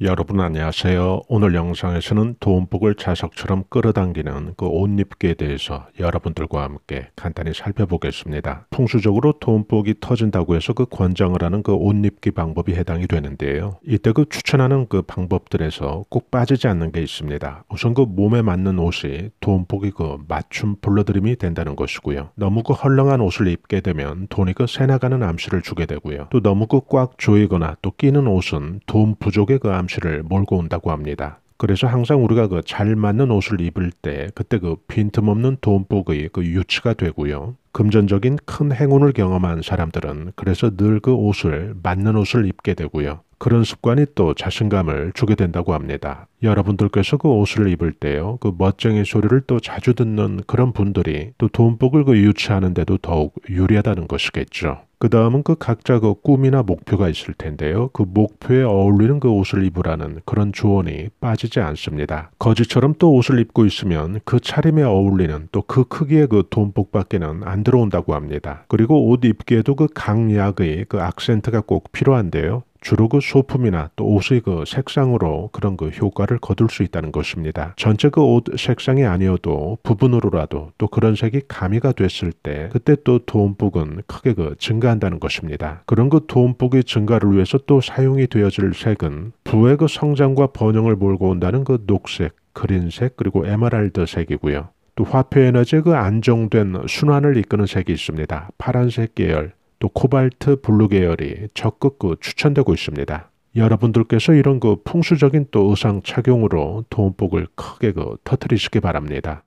여러분 안녕하세요. 오늘 영상에서는 돈복을 자석처럼 끌어당기는 그 옷입기에 대해서 여러분들과 함께 간단히 살펴보겠습니다. 풍수적으로돈복이 터진다고 해서 그 권장을 하는 그 옷입기 방법이 해당이 되는데요. 이때 그 추천하는 그 방법들에서 꼭 빠지지 않는 게 있습니다. 우선 그 몸에 맞는 옷이 돈복이그 맞춤 불러들임이 된다는 것이고요. 너무 그 헐렁한 옷을 입게 되면 돈이 그 새나가는 암시를 주게 되고요. 또 너무 그 꽉 조이거나 또 끼는 옷은 돈 부족의 그 암시 잠실를 몰고 온다고 합니다. 그래서 항상 우리가 그 잘 맞는 옷을 입을 때 그때 그 빈틈없는 돈복의 그 유치가 되고요. 금전적인 큰 행운을 경험한 사람들은 그래서 늘 그 옷을 맞는 옷을 입게 되고요. 그런 습관이 또 자신감을 주게 된다고 합니다. 여러분들께서 그 옷을 입을 때요, 그 멋쟁이 소리를 또 자주 듣는 그런 분들이 또 돈복을 그 유치하는데도 더욱 유리하다는 것이겠죠. 그 다음은 그 각자 그 꿈이나 목표가 있을 텐데요. 그 목표에 어울리는 그 옷을 입으라는 그런 조언이 빠지지 않습니다. 거지처럼 또 옷을 입고 있으면 그 차림에 어울리는 또 그 크기의 그 돈복밖에는 안 들어온다고 합니다. 그리고 옷 입기에도 그 강약의 그 악센트가 꼭 필요한데요. 주로 그 소품이나 또 옷의 그 색상으로 그런 그 효과를 거둘 수 있다는 것입니다. 전체 그 옷 색상이 아니어도 부분으로라도 또 그런 색이 가미가 됐을 때 그때 또돈복은 크게 그 증가 증가한다는 것입니다. 그런 그 돈복의 증가를 위해서 또 사용이 되어질 색은 부의 그 성장과 번영을 몰고 온다는 그 녹색, 그린색, 그리고 에메랄드색이고요. 또 화폐 에너지의 그 안정된 순환을 이끄는 색이 있습니다. 파란색 계열, 또 코발트 블루 계열이 적극 그 추천되고 있습니다. 여러분들께서 이런 그 풍수적인 또 의상 착용으로 돈복을 크게 그 터트리시기 바랍니다.